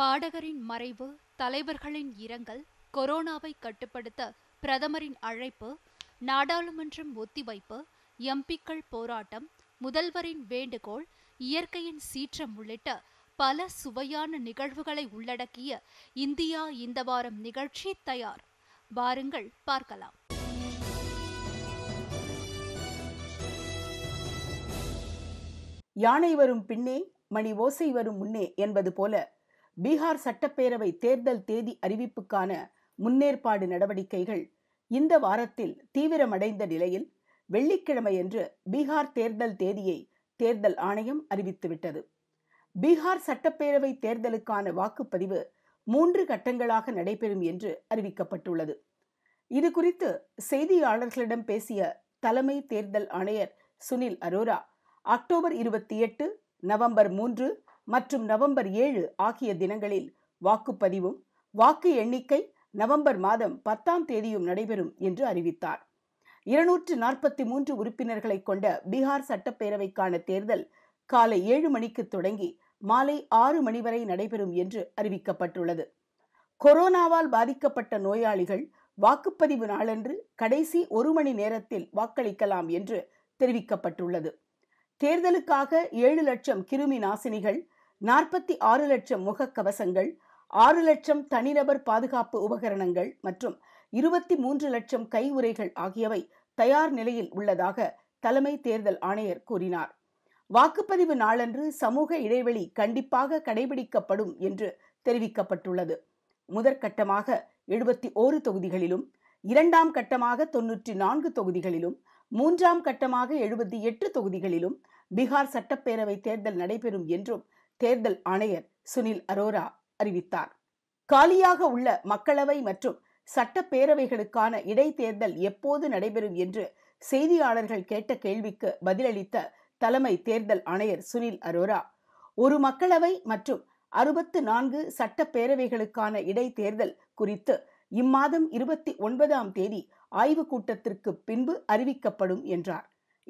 பாடகரின் மறைவு தலைவர்களின் இரங்கல் கொரோனாவை கட்டுப்படுத்த பிரதமரின் அழைப்பு நாடாளுமன்றம் ஒத்திவைப்பு எம்பிக்கள் போராட்டம் முதல்வரின் வேண்டுகோள் இயற்கையின் சீற்றம் உள்ளிட்ட பல சுவையான நிகழ்வுகளை உள்ளடக்கிய இந்தியா இந்த வாரம் நிகழ்ச்சி தயார் வாருங்கள் பார்க்கலாம் யானை வரும் பின்னே மணி ஓசை வரும் முன்னே என்பது போல பீகார் சட்டப்பேரவை தேர்தல் தேதி அறிவிப்புக்கான முன்னேற்பாடு நடவடிக்கைகள் இந்த வாரத்தில் தீவிரமடைந்த நிலையில் வெள்ளிக்கிழமையன்று பீகார் தேர்தல் தேதியை தேர்தல் ஆணையம் அறிவித்துவிட்டது பீகார் சட்டப்பேரவை தேர்தலுக்கான வாக்குப்பதிவு மூன்று கட்டங்களாக நடைபெறும் என்று அறிவிக்கப்பட்டுள்ளது இது குறித்து செய்தியாளர்களிடம் பேசிய தலைமை தேர்தல் ஆணையர் சுனில் அரோரா அக்டோபர் இருபத்தி எட்டு நவம்பர் மூன்று மற்றும் நவம்பர் ஏழு ஆகிய தினங்களில் வாக்குப்பதிவும் வாக்கு எண்ணிக்கை நவம்பர் மாதம் பத்தாம் தேதியும் நடைபெறும் என்று அறிவித்தார் இருநூற்று நாற்பத்தி மூன்று உறுப்பினர்களை கொண்ட பீகார் சட்டப்பேரவைக்கான தேர்தல் காலை ஏழு மணிக்கு தொடங்கி மாலை ஆறு மணி வரை நடைபெறும் என்று அறிவிக்கப்பட்டுள்ளது கொரோனாவால் பாதிக்கப்பட்ட நோயாளிகள் வாக்குப்பதிவு நாளன்று கடைசி ஒரு மணி நேரத்தில் வாக்களிக்கலாம் என்று தெரிவிக்கப்பட்டுள்ளது தேர்தலுக்காக ஏழு லட்சம் கிருமி நாசினிகள் நாற்பத்தி ஆறு லட்சம் முகக்கவசங்கள் ஆறு லட்சம் தனிநபர் பாதுகாப்பு உபகரணங்கள் மற்றும் இருபத்தி மூன்று லட்சம் கை உரைகள் ஆகியவை தயார் நிலையில் உள்ளதாக தலைமை தேர்தல் ஆணையர் கூறினார் வாக்குப்பதிவு நாளன்று சமூக இடைவெளி கண்டிப்பாக கடைபிடிக்கப்படும் என்று தெரிவிக்கப்பட்டுள்ளது முதற்கட்டமாக எழுபத்தி ஓரு தொகுதிகளிலும் இரண்டாம் கட்டமாக தொன்னூற்றி நான்கு தொகுதிகளிலும் மூன்றாம் கட்டமாக எழுபத்தி எட்டு தொகுதிகளிலும் பீகார் சட்டப்பேரவை தேர்தல் நடைபெறும் என்றும் தேர்தல் ஆணையர் சுனில் அரோரா அறிவித்தார் காலியாக உள்ள மக்களவை மற்றும் சட்டப்பேரவைகளுக்கான இடைத்தேர்தல் எப்போது நடைபெறும் என்று செய்தியாளர்கள் கேட்ட கேள்விக்கு பதிலளித்த தலைமை தேர்தல் ஆணையர் சுனில் அரோரா ஒரு மக்களவை மற்றும் அறுபத்து நான்கு சட்டப்பேரவைகளுக்கான இடைத்தேர்தல் குறித்து இம்மாதம் இருபத்தி ஒன்பதாம் தேதி ஆய்வுக் கூட்டத்திற்கு பின்பு அறிவிக்கப்படும் என்றார்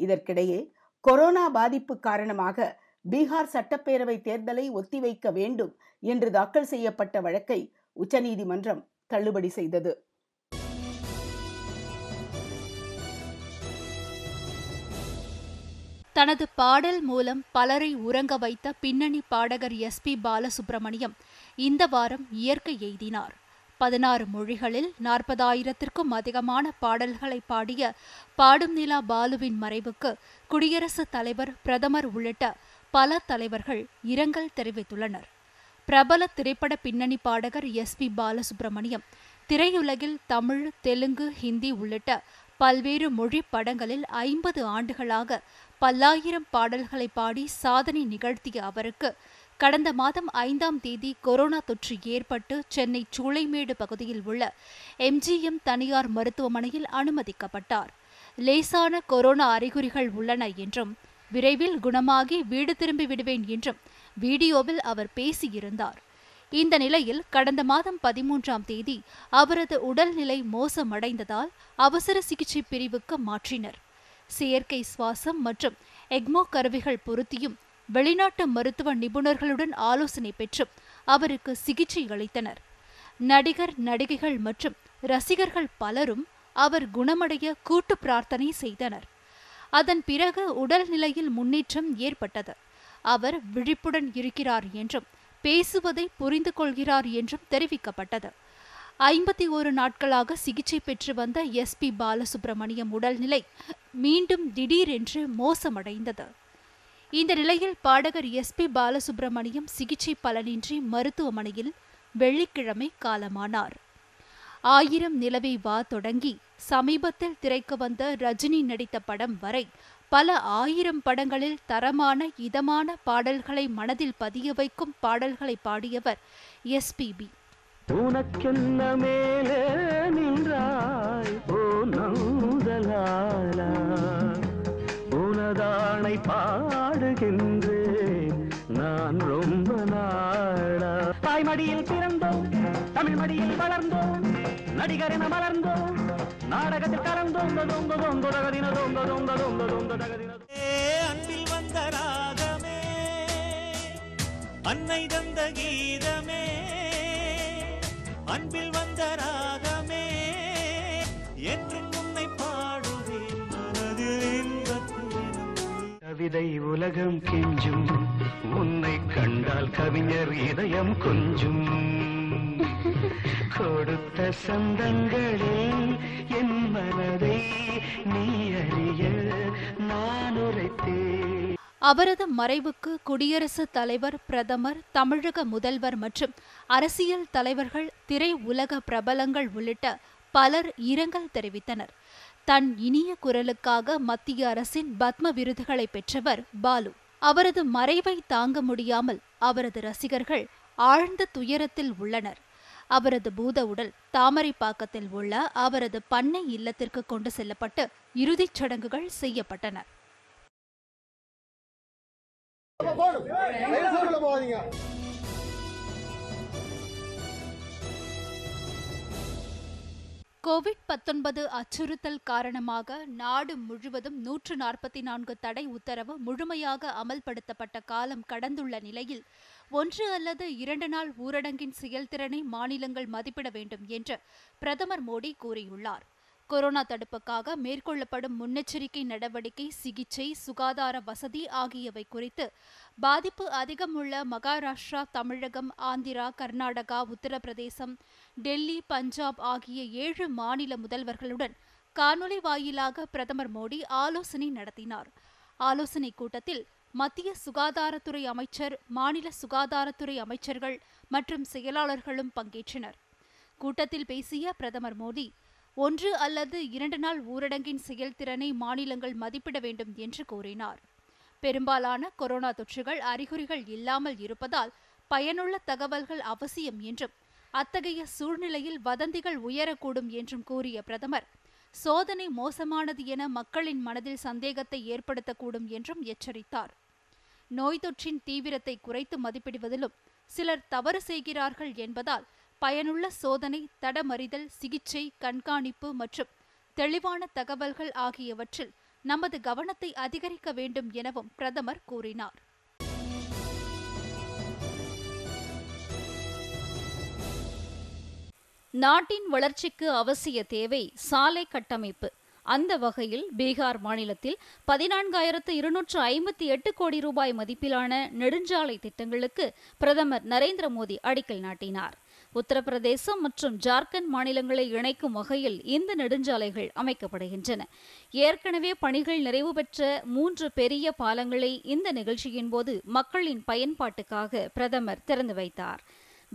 இதற்கிடையே கொரோனா பாதிப்பு காரணமாக பீகார் சட்டப்பேரவை தேர்தலை ஒத்திவைக்க வேண்டும் என்று தாக்கல் செய்யப்பட்ட வழக்கை உச்சநீதிமன்றம் தள்ளுபடி செய்தது தனது பாடல் மூலம் பலரை உறங்க வைத்த பின்னணி பாடகர் எஸ் பி பாலசுப்ரமணியம் இந்த வாரம் இயற்கை எய்தினார் பதினாறு மொழிகளில் நாற்பதாயிரத்திற்கும் அதிகமான பாடல்களை பாடிய பாடும் நிலா பாலுவின் மறைவுக்கு குடியரசுத் தலைவர் பிரதமர் உள்ளிட்ட பல தலைவர்கள் இரங்கல் தெரிவித்துள்ளனர் பிரபல திரைப்பட பின்னணி பாடகர் எஸ் பி பாலசுப்ரமணியம் திரையுலகில் தமிழ் தெலுங்கு ஹிந்தி உள்ளிட்ட பல்வேறு மொழி படங்களில் ஐம்பது ஆண்டுகளாக பல்லாயிரம் பாடல்களை பாடி சாதனை நிகழ்த்திய அவருக்கு கடந்த மாதம் ஐந்தாம் தேதி கொரோனா தொற்று ஏற்பட்டு சென்னை சூளைமேடு பகுதியில் உள்ள எம்ஜிஎம் தனியார் மருத்துவமனையில் அனுமதிக்கப்பட்டார் லேசான கொரோனா அறிகுறிகள் உள்ளன என்றும் விரைவில் குணமாகி வீடு திரும்பி விடுவேன் என்றும் வீடியோவில் அவர் பேசியிருந்தார் இந்த நிலையில் கடந்த மாதம் பதிமூன்றாம் தேதி அவரது உடல்நிலை மோசமடைந்ததால் அவசர சிகிச்சை பிரிவுக்கு மாற்றினர் செயற்கை சுவாசம் மற்றும் எக்மோ கருவிகள் பொருத்தியும் வெளிநாட்டு மருத்துவ நிபுணர்களுடன் ஆலோசனை பெற்று அவருக்கு சிகிச்சை அளித்தனர் நடிகர் நடிகைகள் மற்றும் ரசிகர்கள் பலரும் அவர் குணமடைய கூட்டு பிரார்த்தனை செய்தனர் அதன் பிறகு உடல்நிலையில் முன்னேற்றம் ஏற்பட்டது அவர் விழிப்புடன் இருக்கிறார் என்றும் பேசுவதை புரிந்து கொள்கிறார் என்றும் தெரிவிக்கப்பட்டது ஐம்பத்தி ஒரு நாட்களாக சிகிச்சை பெற்று வந்த எஸ் பி பாலசுப்ரமணியம் உடல்நிலை மீண்டும் திடீரென்று மோசமடைந்தது இந்த நிலையில் பாடகர் எஸ் பி பாலசுப்ரமணியம் சிகிச்சை பலனின்றி மருத்துவமனையில் வெள்ளிக்கிழமை காலமானார் ஆயிரம் நிலவை வா தொடங்கி சமீபத்தில் திரைக்கு வந்த ரஜினி நடித்த படம் வரை பல ஆயிரம் படங்களில் தரமான இதமான பாடல்களை மனதில் பதிய வைக்கும் பாடல்களை பாடியவர் எஸ்பிபி உனதானை பாடுகின்றேன் நான் ரொம்ப நாளா தாய்மடியில் பிறந்தோம் தமிழ் மடியில் வளர்ந்தோம் நடிகரின மலர்ந்தோ நாடகத்தில் கலந்தோம் அன்பில் வந்த ராகமே அன்னை தந்த கீதமே அன்பில் வந்த ராகமே என்றும் உன்னை பாடுவேன் கவிதை உலகம் கெஞ்சும் உன்னை கண்டால் கவிஞர் இதயம் கொஞ்சும் கொடுத்த சந்தங்களில் என் மனதை நீ அறிய நான் உரைத்தே அவரது மறைவுக்கு குடியரசுத் தலைவர் பிரதமர் தமிழக முதல்வர் மற்றும் அரசியல் தலைவர்கள் திரை உலக பிரபலங்கள் உள்ளிட்ட பலர் இரங்கல் தெரிவித்தனர் தன் இனிய குரலுக்காக மத்திய அரசின் பத்ம விருதுகளை பெற்றவர் பாலு அவரது மறைவை தாங்க முடியாமல் அவரது ரசிகர்கள் ஆழ்ந்த துயரத்தில் உள்ளனர் அவரது பூத உடல் தாமரைப்பாக்கத்தில் உள்ள அவரது பண்ணை இல்லத்திற்கு கொண்டு செல்லப்பட்டு இறுதிச் சடங்குகள் செய்யப்பட்டன கோவிட் பத்தொன்பது அச்சுறுத்தல் காரணமாக நாடு முழுவதும் நூற்று நாற்பத்தி நான்கு தடை உத்தரவு முழுமையாக அமல்படுத்தப்பட்ட காலம் கடந்துள்ள நிலையில் ஒன்று அல்லது இரண்டு நாள் ஊரடங்கின் செயல்திறனை மாநிலங்கள் மதிப்பிட வேண்டும் என்று பிரதமர் மோடி கூறியுள்ளார் கொரோனா தடுப்புக்காக மேற்கொள்ளப்படும் முன்னெச்சரிக்கை நடவடிக்கை சிகிச்சை சுகாதார வசதி ஆகியவை குறித்து பாதிப்பு அதிகம் உள்ள மகாராஷ்டிரா தமிழகம் ஆந்திரா கர்நாடகா உத்தரப்பிரதேசம் டெல்லி பஞ்சாப் ஆகிய ஏழு மாநில முதல்வர்களுடன் காணொலி வாயிலாக பிரதமர் மோடி ஆலோசனை நடத்தினார் ஆலோசனை கூட்டத்தில் மத்திய சுகாதாரத்துறை அமைச்சர் மாநில சுகாதாரத்துறை அமைச்சர்கள் மற்றும் செயலாளர்களும் பங்கேற்றனர் கூட்டத்தில் பேசிய பிரதமர் மோடி ஒன்று அல்லது இரண்டு நாள் ஊரடங்கின் செயல்திறனை மாநிலங்கள் மதிப்பிட வேண்டும் என்று கூறினார் பெரும்பாலான கொரோனா தொற்றுகள் அறிகுறிகள் இல்லாமல் இருப்பதால் பயனுள்ள தகவல்கள் அவசியம் என்றும் அத்தகைய சூழ்நிலையில் வதந்திகள் உயரக்கூடும் என்றும் கூறிய பிரதமர் சோதனை மோசமானது என மக்களின் மனதில் சந்தேகத்தை ஏற்படுத்தக்கூடும் என்றும் எச்சரித்தார் நோய் தொற்றின் தீவிரத்தை குறைத்து மதிப்பிடுவதிலும் சிலர் தவறு செய்கிறார்கள் என்பதால் பயனுள்ள சோதனை தடமறிதல் சிகிச்சை கண்காணிப்பு மற்றும் தெளிவான தகவல்கள் ஆகியவற்றில் நமது கவனத்தை அதிகரிக்க வேண்டும் எனவும் பிரதமர் கூறினார் நாட்டின் வளர்ச்சிக்கு அவசிய தேவை சாலை கட்டமைப்பு அந்த வகையில் பீகார் மாநிலத்தில் பதினான்காயிரத்து இருநூற்று ஐம்பத்தி எட்டு கோடி ரூபாய் மதிப்பிலான நெடுஞ்சாலை திட்டங்களுக்கு பிரதமர் நரேந்திர மோடி அடிக்கல் நாட்டினார் உத்தரப்பிரதேசம் மற்றும் ஜார்க்கண்ட் மாநிலங்களை இணைக்கும் வகையில் இந்த நெடுஞ்சாலைகள் அமைக்கப்படுகின்றன ஏற்கனவே பணிகள் நிறைவு பெற்ற மூன்று பெரிய பாலங்களை இந்த நிகழ்ச்சியின் போது மக்களின் பயன்பாட்டுக்காக பிரதமர் திறந்து வைத்தார்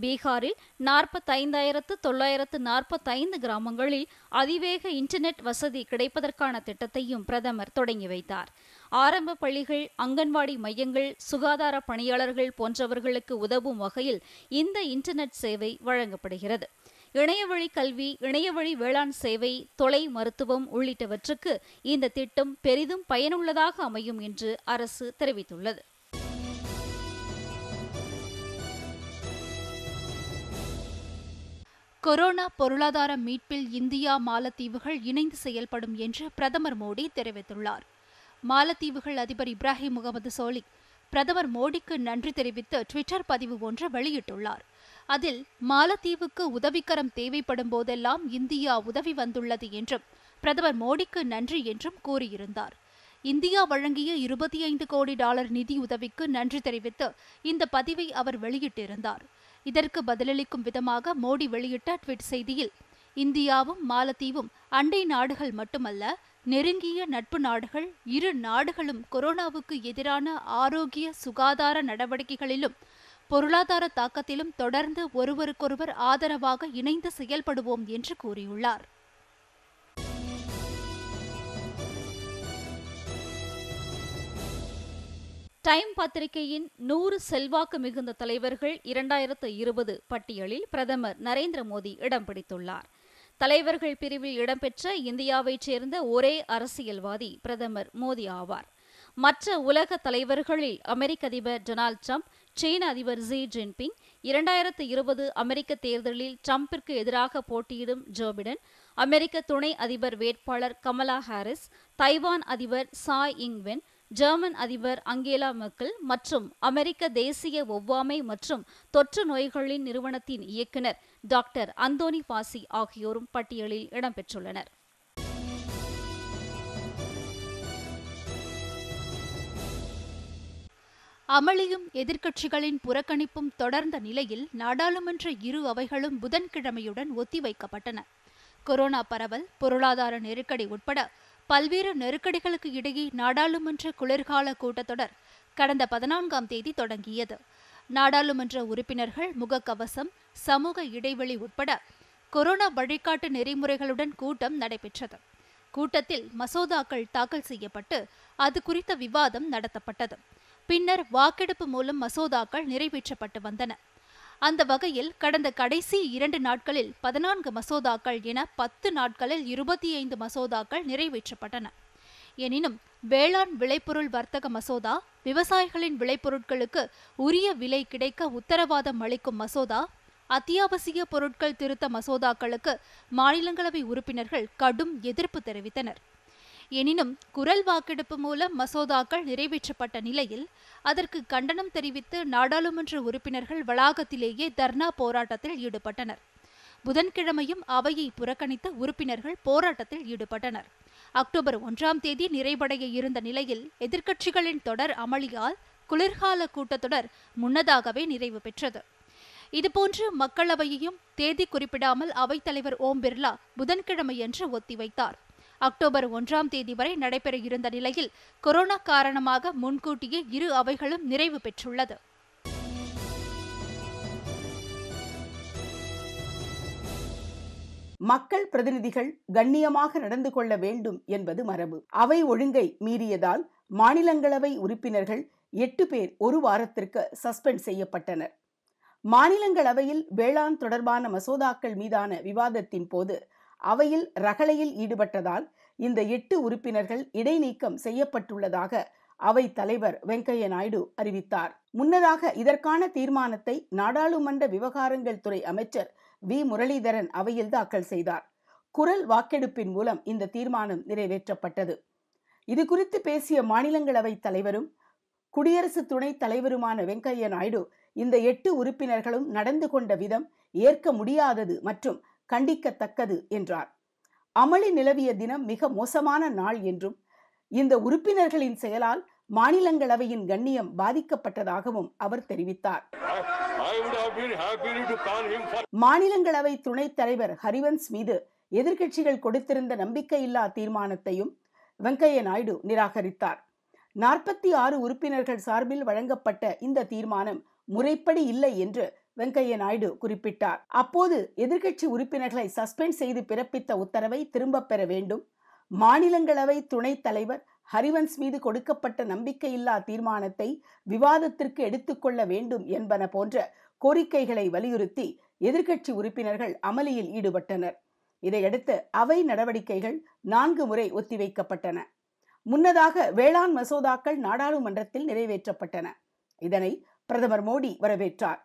பீகாரில் நாற்பத்தைந்தாயிரத்து தொள்ளாயிரத்து நாற்பத்தைந்து கிராமங்களில் அதிவேக இன்டர்நெட் வசதி கிடைப்பதற்கான திட்டத்தையும் பிரதமர் தொடங்கி வைத்தார் ஆரம்ப பள்ளிகள் அங்கன்வாடி மையங்கள் சுகாதார பணியாளர்கள் போன்றவர்களுக்கு உதவும் வகையில் இந்த இன்டர்நெட் சேவை வழங்கப்படுகிறது இணையவழி கல்வி இணையவழி வேளாண் சேவை தொலை மருத்துவம் உள்ளிட்டவற்றுக்கு இந்த திட்டம் பெரிதும் பயனுள்ளதாக அமையும் என்று அரசு தெரிவித்துள்ளது கொரோனா பொருளாதார மீட்பில் இந்தியா மாலத்தீவுகள் இணைந்து செயல்படும் என்று பிரதமர் மோடி தெரிவித்துள்ளார் மாலத்தீவுகள் அதிபர் இப்ராஹிம் முகமது சோலி பிரதமர் மோடிக்கு நன்றி தெரிவித்து ட்விட்டர் பதிவு ஒன்று வெளியிட்டுள்ளார் அதில் மாலத்தீவுக்கு உதவிக்கரம் தேவைப்படும் போதெல்லாம் இந்தியா உதவி வந்துள்ளது என்றும் பிரதமர் மோடிக்கு நன்றி என்றும் கூறியிருந்தார் இந்தியா வழங்கிய இருபத்தி ஐந்து கோடி டாலர் நிதி உதவிக்கு நன்றி தெரிவித்து இந்த பதிவை அவர் வெளியிட்டிருந்தார் இதற்கு பதிலளிக்கும் விதமாக மோடி வெளியிட்ட ட்விட் செய்தியில் இந்தியாவும் மாலத்தீவும் அண்டை நாடுகள் மட்டுமல்ல நெருங்கிய நட்பு நாடுகள் இரு நாடுகளும் கொரோனாவுக்கு எதிரான ஆரோக்கிய சுகாதார நடவடிக்கைகளிலும் பொருளாதார தாக்கத்திலும் தொடர்ந்து ஒருவருக்கொருவர் ஆதரவாக இணைந்து செயல்படுவோம் என்று கூறியுள்ளார் டைம் பத்திரிகையின் நூறு செல்வாக்கு மிகுந்த தலைவர்கள் இரண்டாயிரத்து இருபது பட்டியலில் பிரதமர் நரேந்திர மோடி இடம் பிடித்துள்ளார் தலைவர்கள் பிரிவில் இடம்பெற்ற இந்தியாவைச் சேர்ந்த ஒரே அரசியல்வாதி பிரதமர் மோடி ஆவார் மற்ற உலக தலைவர்களில் அமெரிக்க அதிபர் டொனால்ட் ட்ரம்ப் சீன அதிபர் ஜி ஜின்பிங் இரண்டாயிரத்து இருபது அமெரிக்க தேர்தலில் ட்ரம்பிற்கு எதிராக போட்டியிடும் ஜோ பிடன் அமெரிக்க துணை அதிபர் வேட்பாளர் கமலா ஹாரிஸ் தைவான் அதிபர் சாய் இங்வென் ஜெர்மன் அதிபர் அங்கேலா மெர்க்கல் மற்றும் அமெரிக்க தேசிய ஒவ்வாமை மற்றும் தொற்று நோய்களின் நிறுவனத்தின் இயக்குநர் டாக்டர் அந்தோனி பாசி ஆகியோரும் பட்டியலில் இடம்பெற்றுள்ளனர் அமளியும் எதிர்க்கட்சிகளின் புறக்கணிப்பும் தொடர்ந்த நிலையில் நாடாளுமன்ற இரு அவைகளும் புதன்கிழமையுடன் ஒத்திவைக்கப்பட்டன கொரோனா பரவல் பொருளாதார நெருக்கடி உட்பட பல்வேறு நெருக்கடிகளுக்கு இடையே நாடாளுமன்ற குளிர்கால கூட்டத்தொடர் கடந்த பதினான்காம் தேதி தொடங்கியது நாடாளுமன்ற உறுப்பினர்கள் முகக்கவசம் சமூக இடைவெளி உட்பட கொரோனா வழிகாட்டு நெறிமுறைகளுடன் கூட்டம் நடைபெற்றது கூட்டத்தில் மசோதாக்கள் தாக்கல் செய்யப்பட்டு அது குறித்த விவாதம் நடத்தப்பட்டது பின்னர் வாக்கெடுப்பு மூலம் மசோதாக்கள் நிறைவேற்றப்பட்டு வந்தன அந்த வகையில் கடந்த கடைசி இரண்டு நாட்களில் பதினான்கு மசோதாக்கள் என பத்து நாட்களில் இருபத்தி ஐந்து மசோதாக்கள் நிறைவேற்றப்பட்டன எனினும் வேளாண் விளைபொருள் வர்த்தக மசோதா விவசாயிகளின் விளைபொருட்களுக்கு உரிய விலை கிடைக்க உத்தரவாதம் அளிக்கும் மசோதா அத்தியாவசிய பொருட்கள் திருத்த மசோதாக்களுக்கு மாநிலங்களவை உறுப்பினர்கள் கடும் எதிர்ப்பு தெரிவித்தனர் எனினும் குரல் வாக்கெடுப்பு மூலம் மசோதாக்கள் நிறைவேற்றப்பட்ட நிலையில் அதற்கு கண்டனம் தெரிவித்து நாடாளுமன்ற உறுப்பினர்கள் வளாகத்திலேயே தர்ணா போராட்டத்தில் ஈடுபட்டனர் புதன்கிழமையும் அவையை புறக்கணித்த உறுப்பினர்கள் போராட்டத்தில் ஈடுபட்டனர் அக்டோபர் ஒன்றாம் தேதி நிறைவடைய இருந்த நிலையில் எதிர்க்கட்சிகளின் தொடர் அமளியால் குளிர்கால கூட்டத்தொடர் முன்னதாகவே நிறைவு பெற்றது இதுபோன்று மக்களவையையும் தேதி குறிப்பிடாமல் அவைத்தலைவர் ஓம் பிர்லா புதன்கிழமையன்று ஒத்திவைத்தார் அக்டோபர் ஒன்றாம் தேதி வரை நடைபெற இருந்த நிலையில் கொரோனா காரணமாக முன்கூட்டியே இரு அவைகளும் நிறைவு பெற்றுள்ளது மக்கள் பிரதிநிதிகள் கண்ணியமாக நடந்து கொள்ள வேண்டும் என்பது மரபு அவை ஒழுங்கை மீறியதால் மாநிலங்களவை உறுப்பினர்கள் எட்டு பேர் ஒரு வாரத்திற்கு சஸ்பெண்ட் செய்யப்பட்டனர் மாநிலங்களவையில் வேளாண் தொடர்பான மசோதாக்கள் மீதான விவாதத்தின் போது அவையில் ரகளையில் ஈடுபட்டதால் இந்த எட்டு உறுப்பினர்கள் இடைநீக்கம் செய்யப்பட்டுள்ளதாக அவை தலைவர் வெங்கைய நாயுடு அறிவித்தார் முன்னதாக இதற்கான தீர்மானத்தை நாடாளுமன்ற விவகாரங்கள் துறை அமைச்சர் வி முரளிதரன் அவையில் தாக்கல் செய்தார் குரல் வாக்கெடுப்பின் மூலம் இந்த தீர்மானம் நிறைவேற்றப்பட்டது இது குறித்து பேசிய மாநிலங்களவை தலைவரும் குடியரசு துணைத் தலைவருமான வெங்கையா நாயுடு இந்த எட்டு உறுப்பினர்களும் நடந்து கொண்ட விதம் ஏற்க முடியாதது மற்றும் கண்டிக்கத்தக்கது என்றார் அமளி நிலவிய தினம் மிக மோசமான நாள் என்றும் இந்த உறுப்பினர்களின் செயலால் மாநிலங்களவையின் கண்ணியம் பாதிக்கப்பட்டதாகவும் அவர் தெரிவித்தார் மாநிலங்களவை துணைத் தலைவர் ஹரிவன்ஸ் மீது எதிர்கட்சிகள் கொடுத்திருந்த நம்பிக்கையில்லா தீர்மானத்தையும் வெங்கைய நாயுடு நிராகரித்தார் நாற்பத்தி ஆறு உறுப்பினர்கள் சார்பில் வழங்கப்பட்ட இந்த தீர்மானம் முறைப்படி இல்லை என்று வெங்கையா நாயுடு குறிப்பிட்டார் அப்போது எதிர்கட்சி உறுப்பினர்களை சஸ்பெண்ட் செய்து பிறப்பித்த உத்தரவை திரும்பப் பெற வேண்டும் மாநிலங்களவை துணைத் தலைவர் ஹரிவன்ஸ் மீது கொடுக்கப்பட்ட நம்பிக்கையில்லா தீர்மானத்தை விவாதத்திற்கு எடுத்துக்கொள்ள வேண்டும் என்பன போன்ற கோரிக்கைகளை வலியுறுத்தி எதிர்கட்சி உறுப்பினர்கள் அமளியில் ஈடுபட்டனர் இதையடுத்து அவை நடவடிக்கைகள் நான்கு முறை ஒத்திவைக்கப்பட்டன முன்னதாக வேளாண் மசோதாக்கள் நாடாளுமன்றத்தில் நிறைவேற்றப்பட்டன இதனை பிரதமர் மோடி வரவேற்றார்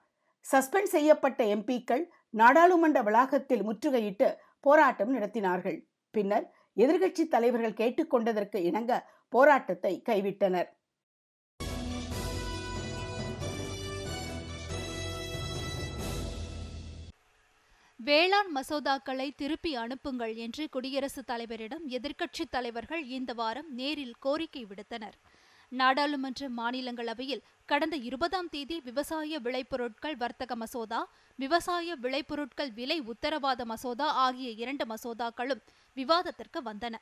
சஸ்பெண்ட் செய்யப்பட்ட எம்பிக்கள் நாடாளுமன்ற வளாகத்தில் முற்றுகையிட்டு போராட்டம் நடத்தினார்கள் பின்னர் எதிர்கட்சி தலைவர்கள் கேட்டுக்கொண்டதற்கு இணங்க போராட்டத்தை கைவிட்டனர் வேளாண் மசோதாக்களை திருப்பி அனுப்புங்கள் என்று குடியரசுத் தலைவரிடம் எதிர்க்கட்சித் தலைவர்கள் இந்த வாரம் நேரில் கோரிக்கை விடுத்தனர் நாடாளுமன்ற மாநிலங்களவையில் கடந்த இருபதாம் தேதி விவசாய விளைபொருட்கள் வர்த்தக மசோதா விவசாய விளைபொருட்கள் விலை உத்தரவாத மசோதா ஆகிய இரண்டு மசோதாக்களும் விவாதத்திற்கு வந்தன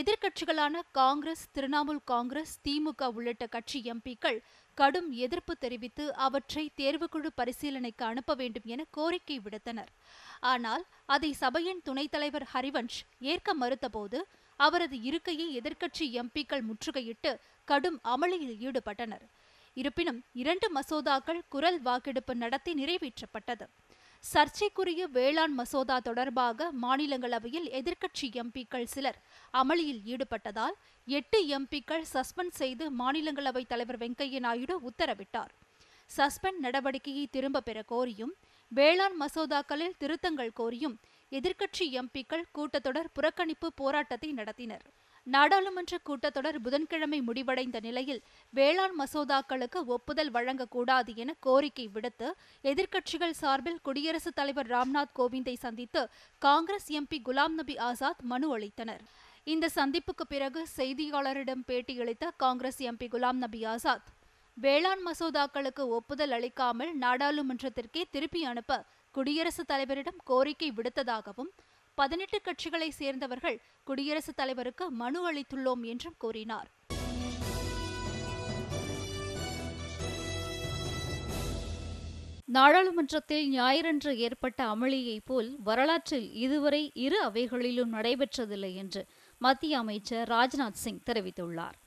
எதிர்க்கட்சிகளான காங்கிரஸ் திரிணாமுல் காங்கிரஸ் திமுக உள்ளிட்ட கட்சி எம்பிக்கள் கடும் எதிர்ப்பு தெரிவித்து அவற்றை தேர்வுக்குழு பரிசீலனைக்கு அனுப்ப வேண்டும் என கோரிக்கை விடுத்தனர் ஆனால் அதை சபையின் துணைத் தலைவர் ஹரிவன்ஷ் ஏற்க மறுத்தபோது அவரது இருக்கையை எதிர்க்கட்சி எம்பிக்கள் முற்றுகையிட்டு கடும் அமளியில் ஈடுபட்டனர் இருப்பினும் இரண்டு மசோதாக்கள் குரல் வாக்கெடுப்பு நடத்தி நிறைவேற்றப்பட்டது சர்ச்சைக்குரிய வேளாண் மசோதா தொடர்பாக மாநிலங்களவையில் எதிர்க்கட்சி எம்பிக்கள் சிலர் அமளியில் ஈடுபட்டதால் எட்டு எம்பிக்கள் சஸ்பெண்ட் செய்து மாநிலங்களவை தலைவர் வெங்கையா நாயுடு உத்தரவிட்டார் சஸ்பெண்ட் நடவடிக்கையை திரும்ப பெற கோரியும் வேளாண் மசோதாக்களில் திருத்தங்கள் கோரியும் எதிர்க்கட்சி எம்பிக்கள் கூட்டத்தொடர் புறக்கணிப்பு போராட்டத்தை நடத்தினர் நாடாளுமன்ற கூட்டத்தொடர் புதன்கிழமை முடிவடைந்த நிலையில் வேளாண் மசோதாக்களுக்கு ஒப்புதல் வழங்கக்கூடாது என கோரிக்கை விடுத்து எதிர்க்கட்சிகள் சார்பில் குடியரசுத் தலைவர் ராம்நாத் கோவிந்தை சந்தித்து காங்கிரஸ் எம்பி குலாம் நபி ஆசாத் மனு அளித்தனர் இந்த சந்திப்புக்கு பிறகு செய்தியாளரிடம் பேட்டியளித்த காங்கிரஸ் எம்பி குலாம் நபி ஆசாத் வேளாண் மசோதாக்களுக்கு ஒப்புதல் அளிக்காமல் நாடாளுமன்றத்திற்கே திருப்பி அனுப்ப குடியரசுத் தலைவரிடம் கோரிக்கை விடுத்ததாகவும் பதினெட்டு கட்சிகளை சேர்ந்தவர்கள் குடியரசுத் தலைவருக்கு மனு அளித்துள்ளோம் என்றும் கூறினார் நாடாளுமன்றத்தில் ஞாயிறன்று ஏற்பட்ட அமளியைப் போல் வரலாற்றில் இதுவரை இரு அவைகளிலும் நடைபெற்றதில்லை என்று மத்திய அமைச்சர் ராஜ்நாத் சிங் தெரிவித்துள்ளார்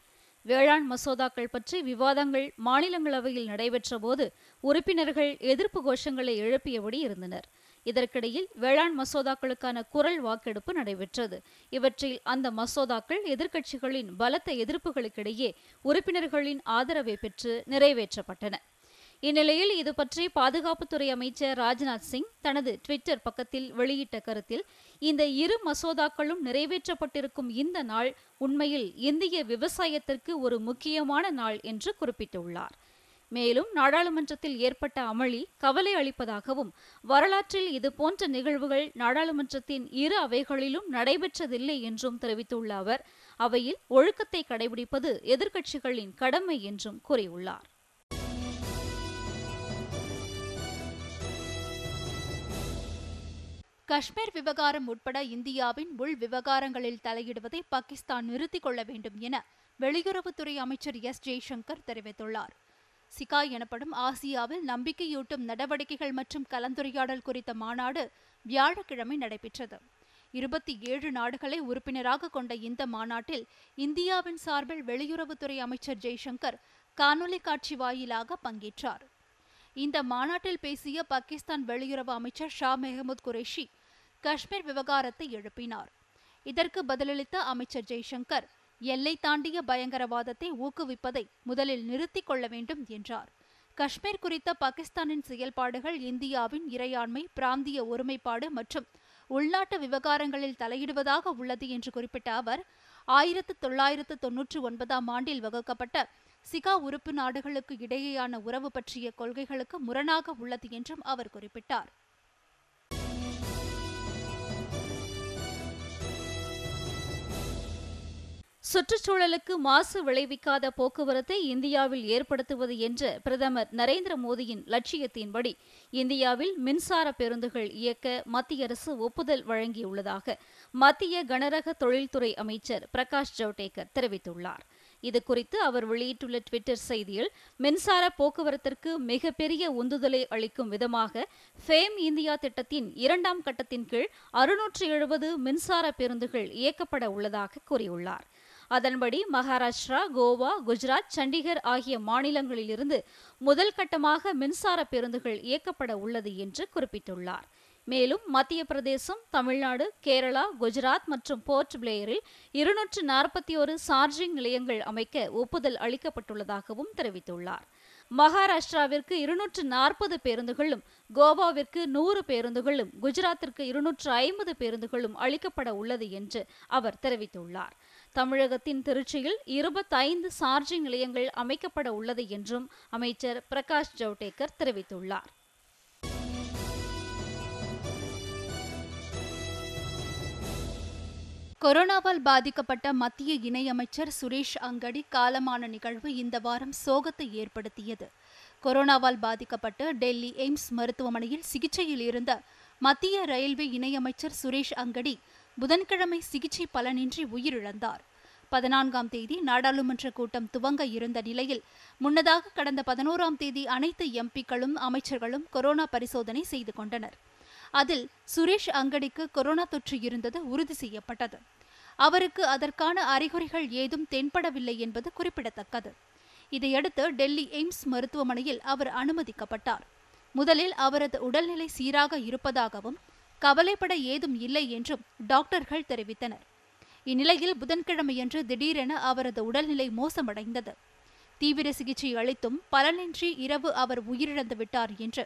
வேளாண் மசோதாக்கள் பற்றி விவாதங்கள் மாநிலங்களவையில் நடைபெற்றபோது உறுப்பினர்கள் எதிர்ப்பு கோஷங்களை எழுப்பியபடி இருந்தனர் இதற்கிடையில் வேளாண் மசோதாக்களுக்கான குரல் வாக்கெடுப்பு நடைபெற்றது இவற்றில் அந்த மசோதாக்கள் எதிர்க்கட்சிகளின் பலத்த எதிர்ப்புகளுக்கிடையே உறுப்பினர்களின் ஆதரவை பெற்று நிறைவேற்றப்பட்டன இந்நிலையில் இது பற்றி பாதுகாப்புத்துறை அமைச்சர் ராஜ்நாத் சிங் தனது ட்விட்டர் பக்கத்தில் வெளியிட்ட கருத்தில் இந்த இரு மசோதாக்களும் நிறைவேற்றப்பட்டிருக்கும் இந்த நாள் உண்மையில் இந்திய விவசாயத்திற்கு ஒரு முக்கியமான நாள் என்று குறிப்பிட்டுள்ளார் மேலும் நாடாளுமன்றத்தில் ஏற்பட்ட அமளி கவலை அளிப்பதாகவும் வரலாற்றில் இதுபோன்ற நிகழ்வுகள் நாடாளுமன்றத்தின் இரு அவைகளிலும் நடைபெற்றதில்லை என்றும் தெரிவித்துள்ள அவர் அவையில் ஒழுக்கத்தை கடைபிடிப்பது எதிர்க்கட்சிகளின் கடமை என்றும் கூறியுள்ளார் காஷ்மீர் விவகாரம் உட்பட இந்தியாவின் உள் விவகாரங்களில் தலையிடுவதை பாகிஸ்தான் நிறுத்திக் கொள்ள வேண்டும் என வெளியுறவுத்துறை அமைச்சர் எஸ் ஜெய்சங்கர் தெரிவித்துள்ளார் சிகா எனப்படும் ஆசியாவில் நம்பிக்கையூட்டும் நடவடிக்கைகள் மற்றும் கலந்துரையாடல் குறித்த மாநாடு வியாழக்கிழமை நடைபெற்றது இருபத்தி ஏழு நாடுகளை உறுப்பினராக கொண்ட இந்த மாநாட்டில் இந்தியாவின் சார்பில் வெளியுறவுத்துறை அமைச்சர் ஜெய்சங்கர் காணொலி காட்சி வாயிலாக பங்கேற்றார் இந்த மாநாட்டில் பேசிய பாகிஸ்தான் வெளியுறவு அமைச்சர் ஷா மெஹமுத் குரேஷி காஷ்மீர் விவகாரத்தை எழுப்பினார் இதற்கு பதிலளித்த அமைச்சர் ஜெய்சங்கர் எல்லை தாண்டிய பயங்கரவாதத்தை ஊக்குவிப்பதை முதலில் நிறுத்திக் கொள்ள வேண்டும் என்றார் காஷ்மீர் குறித்த பாகிஸ்தானின் செயல்பாடுகள் இந்தியாவின் இறையாண்மை பிராந்திய ஒருமைப்பாடு மற்றும் உள்நாட்டு விவகாரங்களில் தலையிடுவதாக உள்ளது என்று குறிப்பிட்ட அவர் ஆயிரத்து தொள்ளாயிரத்து தொன்னூற்றி ஒன்பதாம் ஆண்டில் வகுக்கப்பட்ட சிகா உறுப்பு நாடுகளுக்கு இடையேயான உறவு பற்றிய கொள்கைகளுக்கு முரணாக உள்ளது என்றும் அவர் குறிப்பிட்டார் சுற்றுச்சூழலுக்கு மாசு விளைவிக்காத போக்குவரத்தை இந்தியாவில் ஏற்படுத்துவது என்ற பிரதமர் நரேந்திர மோடியின் லட்சியத்தின்படி இந்தியாவில் மின்சார பேருந்துகள் இயக்க மத்திய அரசு ஒப்புதல் வழங்கியுள்ளதாக மத்திய கனரக தொழில்துறை அமைச்சர் பிரகாஷ் ஜவடேகர் தெரிவித்துள்ளார் இது குறித்து அவர் வெளியிட்டுள்ள டுவிட்டர் செய்தியில் மின்சார போக்குவரத்திற்கு மிகப்பெரிய உந்துதலை அளிக்கும் விதமாக ஃபேம் இந்தியா திட்டத்தின் இரண்டாம் கட்டத்தின் கீழ் அறுநூற்று எழுபது மின்சார பேருந்துகள் இயக்கப்பட உள்ளதாக கூறியுள்ளார் அதன்படி மகாராஷ்டிரா கோவா குஜராத் சண்டிகர் ஆகிய மாநிலங்களிலிருந்து முதல் கட்டமாக மின்சார பேருந்துகள் இயக்கப்பட உள்ளது என்று குறிப்பிட்டுள்ளார் மேலும் மத்திய பிரதேசம் தமிழ்நாடு கேரளா குஜராத் மற்றும் போர்ட் பிளேயரில் இருநூற்று நாற்பத்தி ஒரு சார்ஜிங் நிலையங்கள் அமைக்க ஒப்புதல் அளிக்கப்பட்டுள்ளதாகவும் தெரிவித்துள்ளார் மகாராஷ்டிராவிற்கு இருநூற்று நாற்பது பேருந்துகளும் கோவாவிற்கு நூறு பேருந்துகளும் குஜராத்திற்கு இருநூற்று ஐம்பது பேருந்துகளும் அளிக்கப்பட உள்ளது என்று அவர் தெரிவித்துள்ளார் தமிழகத்தின் திருச்சியில் இருபத்தைந்து சார்ஜிங் நிலையங்கள் அமைக்கப்பட உள்ளது என்றும் அமைச்சர் பிரகாஷ் ஜவ்டேகர் தெரிவித்துள்ளார் கொரோனாவால் பாதிக்கப்பட்ட மத்திய இணையமைச்சர் சுரேஷ் அங்கடி காலமான நிகழ்வு இந்த வாரம் சோகத்தை ஏற்படுத்தியது கொரோனாவால் பாதிக்கப்பட்டு டெல்லி எய்ம்ஸ் மருத்துவமனையில் சிகிச்சையில் இருந்த மத்திய ரயில்வே இணையமைச்சர் சுரேஷ் அங்கடி புதன்கிழமை சிகிச்சை பலனின்றி உயிரிழந்தார் பதினான்காம் தேதி நாடாளுமன்ற கூட்டம் துவங்க இருந்த நிலையில் முன்னதாக கடந்த பதினோராம் தேதி அனைத்து எம்பிக்களும் அமைச்சர்களும் கொரோனா பரிசோதனை செய்து கொண்டனர் அதில் சுரேஷ் அங்கடிக்கு கொரோனா தொற்று இருந்தது உறுதி செய்யப்பட்டது அவருக்கு அதற்கான அறிகுறிகள் ஏதும் தென்படவில்லை என்பது குறிப்பிடத்தக்கது இதையடுத்து டெல்லி எய்ம்ஸ் மருத்துவமனையில் அவர் அனுமதிக்கப்பட்டார் முதலில் அவரது உடல்நிலை சீராக இருப்பதாகவும் கவலைப்பட ஏதும் இல்லை என்றும் டாக்டர்கள் தெரிவித்தனர் இந்நிலையில் புதன்கிழமையன்று திடீரென அவரது உடல்நிலை மோசமடைந்தது தீவிர சிகிச்சை அளித்தும் பலனின்றி இரவு அவர் உயிரிழந்து விட்டார் என்று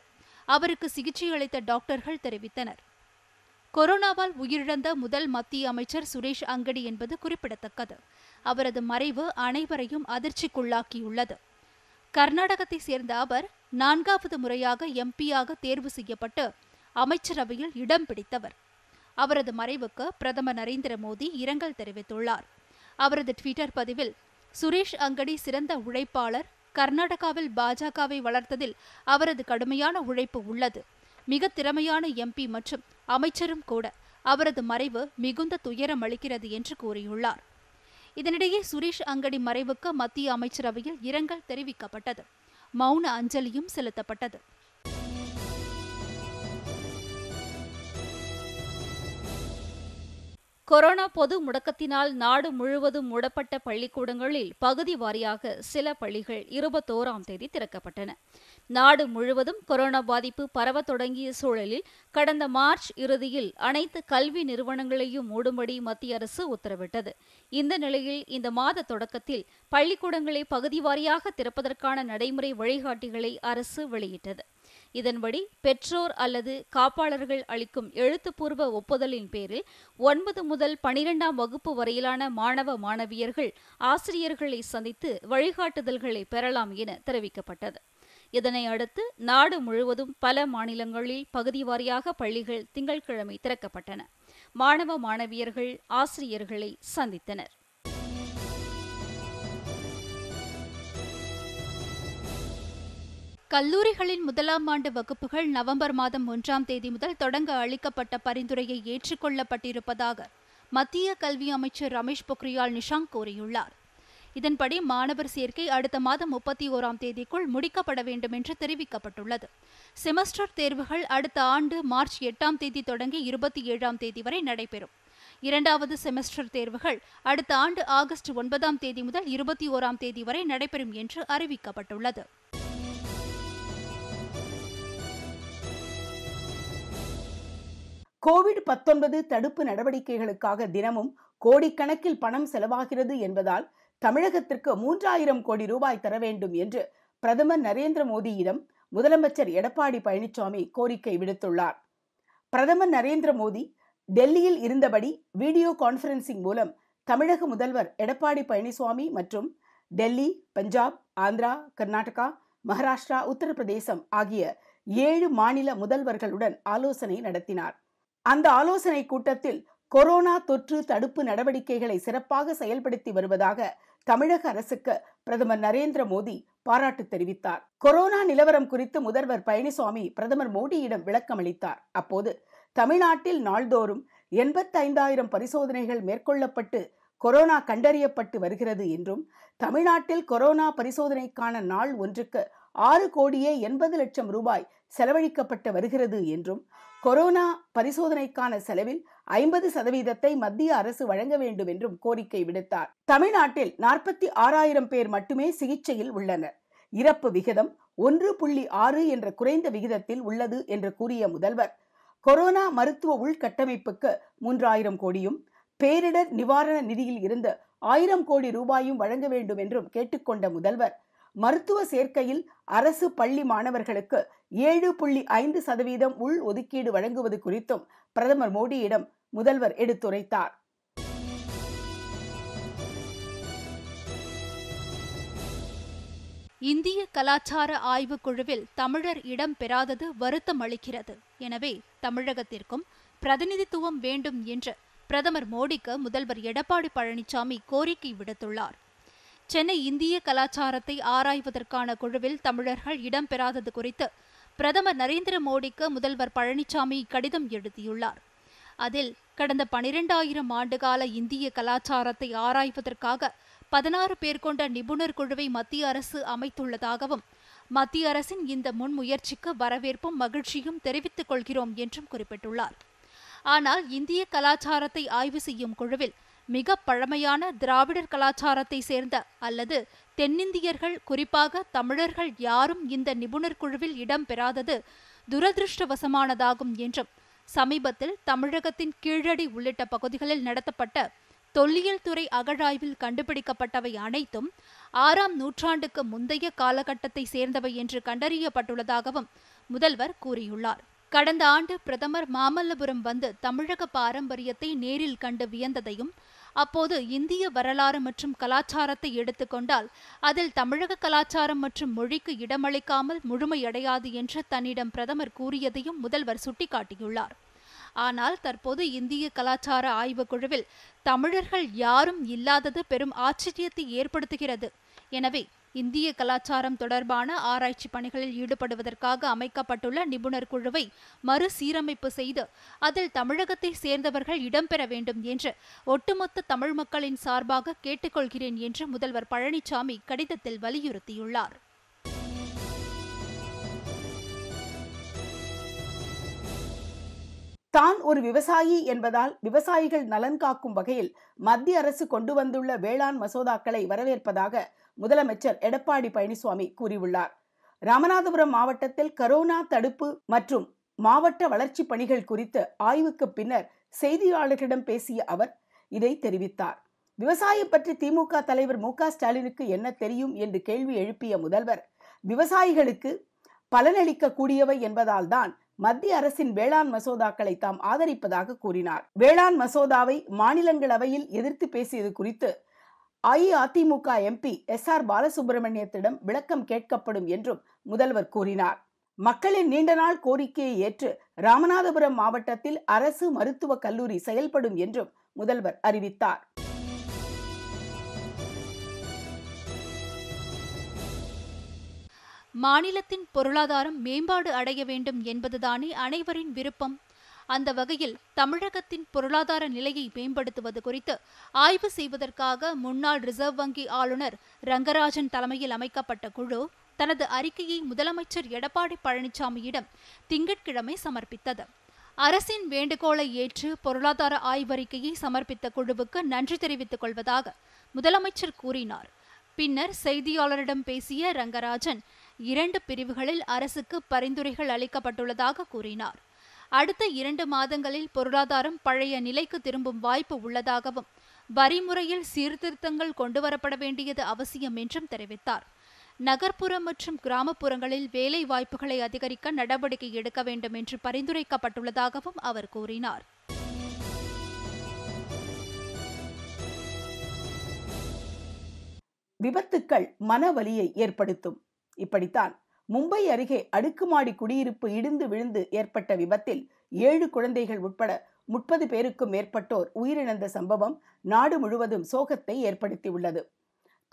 அவருக்கு சிகிச்சை அளித்த டாக்டர்கள் தெரிவித்தனர் கொரோனாவால் உயிரிழந்த முதல் மத்திய அமைச்சர் சுரேஷ் அங்கடி என்பது குறிப்பிடத்தக்கது அவரது மறைவு அனைவரையும் அதிர்ச்சிக்குள்ளாக்கியுள்ளது கர்நாடகத்தை சேர்ந்த அவர் நான்காவது முறையாக எம்பியாக தேர்வு செய்யப்பட்டு அமைச்சரவையில் இடம் பிடித்தவர் அவரது மறைவுக்கு பிரதமர் நரேந்திர மோடி இரங்கல் தெரிவித்துள்ளார் அவரது ட்விட்டர் பதிவில் சுரேஷ் அங்கடி சிறந்த உழைப்பாளர் கர்நாடகாவில் பாஜகவை வளர்த்ததில் அவரது கடுமையான உழைப்பு உள்ளது மிக திறமையான எம்பி மற்றும் அமைச்சரும் கூட அவரது மறைவு மிகுந்த துயரம் அளிக்கிறது என்று கூறியுள்ளார் இதனிடையே சுரேஷ் அங்கடி மறைவுக்கு மத்திய அமைச்சரவையில் இரங்கல் தெரிவிக்கப்பட்டது மௌன அஞ்சலியும் செலுத்தப்பட்டது கொரோனா பொது முடக்கத்தினால் நாடு முழுவதும் மூடப்பட்ட பள்ளிக்கூடங்களில் பகுதி வாரியாக சில பள்ளிகள் இருபத்தோராம் தேதி திறக்கப்பட்டன நாடு முழுவதும் கொரோனா பாதிப்பு பரவ தொடங்கிய சூழலில் கடந்த மார்ச் இறுதியில் அனைத்து கல்வி நிறுவனங்களையும் மூடும்படி மத்திய அரசு உத்தரவிட்டது இந்த நிலையில் இந்த மாத தொடக்கத்தில் பள்ளிக்கூடங்களை பகுதி வாரியாக திறப்பதற்கான நடைமுறை வழிகாட்டிகளை அரசு வெளியிட்டது இதன்படி பெற்றோர் அல்லது காப்பாளர்கள் அளிக்கும் எழுத்துப்பூர்வ ஒப்புதலின் பேரில் ஒன்பது முதல் பனிரெண்டாம் வகுப்பு வரையிலான மாணவ மாணவியர்கள் ஆசிரியர்களை சந்தித்து வழிகாட்டுதல்களை பெறலாம் என தெரிவிக்கப்பட்டது இதனை அடுத்து நாடு முழுவதும் பல மாநிலங்களில் பகுதி வாரியாக பள்ளிகள் திங்கட்கிழமை திறக்கப்பட்டன மாணவ மாணவியர்கள் ஆசிரியர்களை சந்தித்தனர் கல்லூரிகளின் முதலாம் ஆண்டு வகுப்புகள் நவம்பர் மாதம் ஒன்றாம் தேதி முதல் தொடங்க அளிக்கப்பட்ட பரிந்துரையை ஏற்றுக்கொள்ளப்பட்டிருப்பதாக மத்திய கல்வி அமைச்சர் ரமேஷ் பொக்ரியால் நிஷாங்க் கூறியுள்ளார் இதன்படி மாணவர் சேர்க்கை அடுத்த மாதம் முப்பத்தி ஓராம் தேதிக்குள் முடிக்கப்பட வேண்டும் என்று தெரிவிக்கப்பட்டுள்ளது செமஸ்டர் தேர்வுகள் அடுத்த ஆண்டு மார்ச் எட்டாம் தேதி தொடங்கி இருபத்தி ஏழாம் தேதி வரை நடைபெறும் இரண்டாவது செமஸ்டர் தேர்வுகள் அடுத்த ஆண்டு ஆகஸ்ட் ஒன்பதாம் தேதி முதல் இருபத்தி ஓராம் தேதி வரை நடைபெறும் என்று அறிவிக்கப்பட்டுள்ளது கோவிட் பத்தொன்பது தடுப்பு நடவடிக்கைகளுக்காக தினமும் கோடிக்கணக்கில் பணம் செலவாகிறது என்பதால் தமிழகத்திற்கு மூன்றாயிரம் கோடி ரூபாய் தர வேண்டும் என்று பிரதமர் நரேந்திர மோடியிடம் முதலமைச்சர் எடப்பாடி பழனிசாமி கோரிக்கை விடுத்துள்ளார் பிரதமர் நரேந்திர மோடி டெல்லியில் இருந்தபடி வீடியோ கான்பரன்சிங் மூலம் தமிழக முதல்வர் எடப்பாடி பழனிசாமி மற்றும் டெல்லி பஞ்சாப் ஆந்திரா கர்நாடகா மகாராஷ்டிரா உத்தரப்பிரதேசம் ஆகிய ஏழு மாநில முதல்வர்களுடன் ஆலோசனை நடத்தினார் அந்த ஆலோசனை கூட்டத்தில் கொரோனா தொற்று தடுப்பு நடவடிக்கைகளை சிறப்பாக செயல்படுத்தி வருவதாக தமிழக அரசுக்கு பிரதமர் நரேந்திர மோடி பாராட்டு தெரிவித்தார் கொரோனா நிலவரம் குறித்து முதல்வர் பழனிசாமி பிரதமர் மோடியிடம் விளக்கம் அளித்தார் அப்போது தமிழ்நாட்டில் நாள்தோறும் எண்பத்தைந்தாயிரம் பரிசோதனைகள் மேற்கொள்ளப்பட்டு கொரோனா கண்டறியப்பட்டு வருகிறது என்றும் தமிழ்நாட்டில் கொரோனா பரிசோதனைக்கான நாள் ஒன்றுக்கு ஆறு கோடியே எண்பது லட்சம் ரூபாய் செலவழிக்கப்பட்டு வருகிறது என்றும் கொரோனா பரிசோதனைக்கான செலவில் ஐம்பது சதவீதத்தை மத்திய அரசு வழங்க வேண்டும் என்றும் கோரிக்கை விடுத்தார் தமிழ்நாட்டில் நாற்பத்தி ஆறாயிரம் பேர் மட்டுமே சிகிச்சையில் உள்ளனர் இறப்பு விகிதம் ஒன்று புள்ளி ஆறு என்ற குறைந்த விகிதத்தில் உள்ளது என்று கூறிய முதல்வர் கொரோனா மருத்துவ உள்கட்டமைப்புக்கு மூன்றாயிரம் கோடியும் பேரிடர் நிவாரண நிதியில் இருந்து ஆயிரம் கோடி ரூபாயும் வழங்க வேண்டும் என்றும் கேட்டுக்கொண்ட முதல்வர் மருத்துவ சேர்க்கையில் அரசு பள்ளி மாணவர்களுக்கு ஏழு புள்ளி ஐந்து சதவீதம் உள் ஒதுக்கீடு வழங்குவது குறித்தும் பிரதமர் மோடியிடம் முதல்வர் எடுத்துரைத்தார் இந்திய கலாச்சார ஆய்வுக் குழுவில் தமிழர் இடம் பெறாதது வருத்தம் அளிக்கிறது எனவே தமிழகத்திற்கும் பிரதிநிதித்துவம் வேண்டும் என்று பிரதமர் மோடிக்கு முதல்வர் எடப்பாடி பழனிசாமி கோரிக்கை விடுத்துள்ளார் சென்னை இந்திய கலாச்சாரத்தை ஆராய்வதற்கான குழுவில் தமிழர்கள் இடம்பெறாதது குறித்து பிரதமர் நரேந்திர மோடிக்கு முதல்வர் பழனிசாமி கடிதம் எழுதியுள்ளார் அதில் கடந்த பனிரெண்டாயிரம் ஆண்டுகால இந்திய கலாச்சாரத்தை ஆராய்வதற்காக பதினாறு பேர் கொண்ட நிபுணர் குழுவை மத்திய அரசு அமைத்துள்ளதாகவும் மத்திய அரசின் இந்த முன்முயற்சிக்கு வரவேற்பும் மகிழ்ச்சியும் தெரிவித்துக் கொள்கிறோம் என்றும் குறிப்பிட்டுள்ளார் ஆனால் இந்திய கலாச்சாரத்தை ஆய்வு செய்யும் குழுவில் மிக பழமையான திராவிடர் கலாச்சாரத்தை சேர்ந்த அல்லது தென்னிந்தியர்கள் குறிப்பாக தமிழர்கள் யாரும் இந்த நிபுணர் குழுவில் இடம் பெறாதது துரதிருஷ்டவசமானதாகும் என்றும் சமீபத்தில் தமிழகத்தின் கீழடி உள்ளிட்ட பகுதிகளில் நடத்தப்பட்ட தொல்லியல் துறை அகழாய்வில் கண்டுபிடிக்கப்பட்டவை அனைத்தும் ஆறாம் நூற்றாண்டுக்கு முந்தைய காலகட்டத்தை சேர்ந்தவை என்று கண்டறியப்பட்டுள்ளதாகவும் முதல்வர் கூறியுள்ளார் கடந்த ஆண்டு பிரதமர் மாமல்லபுரம் வந்து தமிழக பாரம்பரியத்தை நேரில் கண்டு வியந்ததையும் அப்போது இந்திய வரலாறு மற்றும் கலாச்சாரத்தை எடுத்துக்கொண்டால் அதில் தமிழக கலாச்சாரம் மற்றும் மொழிக்கு இடமளிக்காமல் முழுமையடையாது என்று தன்னிடம் பிரதமர் கூறியதையும் முதல்வர் சுட்டிக்காட்டியுள்ளார் ஆனால் தற்போது இந்திய கலாச்சார ஆய்வுக்குழுவில் தமிழர்கள் யாரும் இல்லாதது பெரும் ஆச்சரியத்தை ஏற்படுத்துகிறது எனவே இந்திய கலாச்சாரம் தொடர்பான ஆராய்ச்சி பணிகளில் ஈடுபடுவதற்காக அமைக்கப்பட்டுள்ள நிபுணர் குழுவை மறுசீரமைப்பு செய்து அதில் தமிழகத்தை சேர்ந்தவர்கள் இடம்பெற வேண்டும் என்று ஒட்டுமொத்த தமிழ் மக்களின் சார்பாக கேட்டுக்கொள்கிறேன் என்று முதல்வர் பழனிசாமி கடிதத்தில் வலியுறுத்தியுள்ளார் தான் ஒரு விவசாயி என்பதால் விவசாயிகள் நலன் காக்கும் வகையில் மத்திய அரசு கொண்டு வந்துள்ள வேளாண் மசோதாக்களை வரவேற்பதாக முதலமைச்சர் எடப்பாடி பழனிசுவாமி கூறியுள்ளார் ராமநாதபுரம் மாவட்டத்தில் கரோனா தடுப்பு மற்றும் மாவட்ட வளர்ச்சி பணிகள் குறித்து ஆய்வுக்கு பின்னர் செய்தியாளர்களிடம் பேசிய அவர் இதை தெரிவித்தார் விவசாயம் பற்றி திமுக தலைவர் மு ஸ்டாலினுக்கு என்ன தெரியும் என்று கேள்வி எழுப்பிய முதல்வர் விவசாயிகளுக்கு பலனளிக்க கூடியவை என்பதால் தான் மத்திய அரசின் வேளாண் மசோதாக்களை தாம் ஆதரிப்பதாக கூறினார் வேளாண் மசோதாவை மாநிலங்களவையில் எதிர்த்து பேசியது குறித்து அஇஅதிமுக எம்பி எஸ் ஆர் பாலசுப்பிரமணியத்திடம் விளக்கம் கேட்கப்படும் என்றும் முதல்வர் கூறினார் மக்களின் நீண்ட நாள் கோரிக்கையை ஏற்று ராமநாதபுரம் மாவட்டத்தில் அரசு மருத்துவக் கல்லூரி செயல்படும் என்றும் முதல்வர் அறிவித்தார் மாநிலத்தின் பொருளாதாரம் மேம்பாடு அடைய வேண்டும் என்பதுதானே அனைவரின் விருப்பம் அந்த வகையில் தமிழகத்தின் பொருளாதார நிலையை மேம்படுத்துவது குறித்து ஆய்வு செய்வதற்காக முன்னாள் ரிசர்வ் வங்கி ஆளுநர் ரங்கராஜன் தலைமையில் அமைக்கப்பட்ட குழு தனது அறிக்கையை முதலமைச்சர் எடப்பாடி பழனிசாமியிடம் திங்கட்கிழமை சமர்ப்பித்தது அரசின் வேண்டுகோளை ஏற்று பொருளாதார ஆய்வறிக்கையை சமர்ப்பித்த குழுவுக்கு நன்றி தெரிவித்துக் கொள்வதாக முதலமைச்சர் கூறினார் பின்னர் செய்தியாளரிடம் பேசிய ரங்கராஜன் இரண்டு பிரிவுகளில் அரசுக்கு பரிந்துரைகள் அளிக்கப்பட்டுள்ளதாக கூறினார் அடுத்த இரண்டு மாதங்களில் பொருளாதாரம் பழைய நிலைக்கு திரும்பும் வாய்ப்பு உள்ளதாகவும் வரி முறையில் சீர்திருத்தங்கள் கொண்டுவரப்பட வேண்டியது அவசியம் என்றும் தெரிவித்தார் நகர்ப்புறம் மற்றும் கிராமப்புறங்களில் வேலை வாய்ப்புகளை அதிகரிக்க நடவடிக்கை எடுக்க வேண்டும் என்று பரிந்துரைக்கப்பட்டுள்ளதாகவும் அவர் கூறினார் விபத்துக்கள் மனவலியை ஏற்படுத்தும் இப்படித்தான் மும்பை அருகே அடுக்குமாடி குடியிருப்பு இடிந்து விழுந்து ஏற்பட்ட விபத்தில் ஏழு குழந்தைகள் உட்பட முப்பது பேருக்கும் மேற்பட்டோர் உயிரிழந்த சம்பவம் நாடு முழுவதும் சோகத்தை ஏற்படுத்தியுள்ளது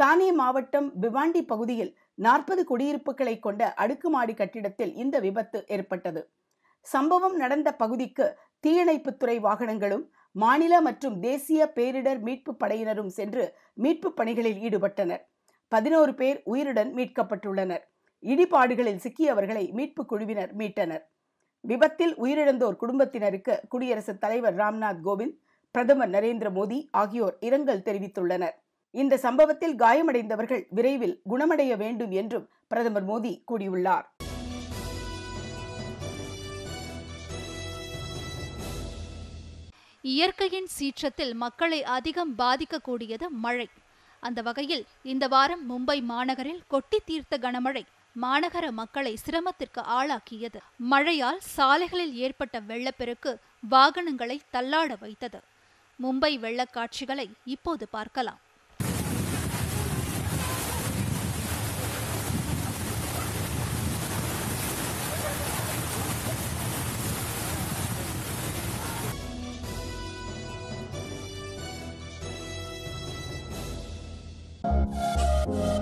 தானே மாவட்டம் பிவாண்டி பகுதியில் நாற்பது குடியிருப்புகளை கொண்ட அடுக்குமாடி கட்டிடத்தில் இந்த விபத்து ஏற்பட்டது சம்பவம் நடந்த பகுதிக்கு தீயணைப்புத்துறை வாகனங்களும் மாநில மற்றும் தேசிய பேரிடர் மீட்பு படையினரும் சென்று மீட்பு பணிகளில் ஈடுபட்டனர் பதினோரு பேர் உயிருடன் மீட்கப்பட்டுள்ளனர் இடிபாடுகளில் சிக்கியவர்களை மீட்பு குழுவினர் மீட்டனர் விபத்தில் உயிரிழந்தோர் குடும்பத்தினருக்கு குடியரசுத் தலைவர் ராம்நாத் கோவிந்த் பிரதமர் நரேந்திர மோடி ஆகியோர் இரங்கல் தெரிவித்துள்ளனர் இந்த சம்பவத்தில் காயமடைந்தவர்கள் விரைவில் குணமடைய வேண்டும் என்றும் பிரதமர் மோடி கூறியுள்ளார் இயற்கையின் சீற்றத்தில் மக்களை அதிகம் பாதிக்கக்கூடியது மழை அந்த வகையில் இந்த வாரம் மும்பை மாநகரில் கொட்டி தீர்த்த கனமழை மாநகர மக்களை சிரமத்திற்கு ஆளாக்கியது மழையால் சாலைகளில் ஏற்பட்ட வெள்ளப்பெருக்கு வாகனங்களை தள்ளாட வைத்தது மும்பை காட்சிகளை இப்போது பார்க்கலாம் Thank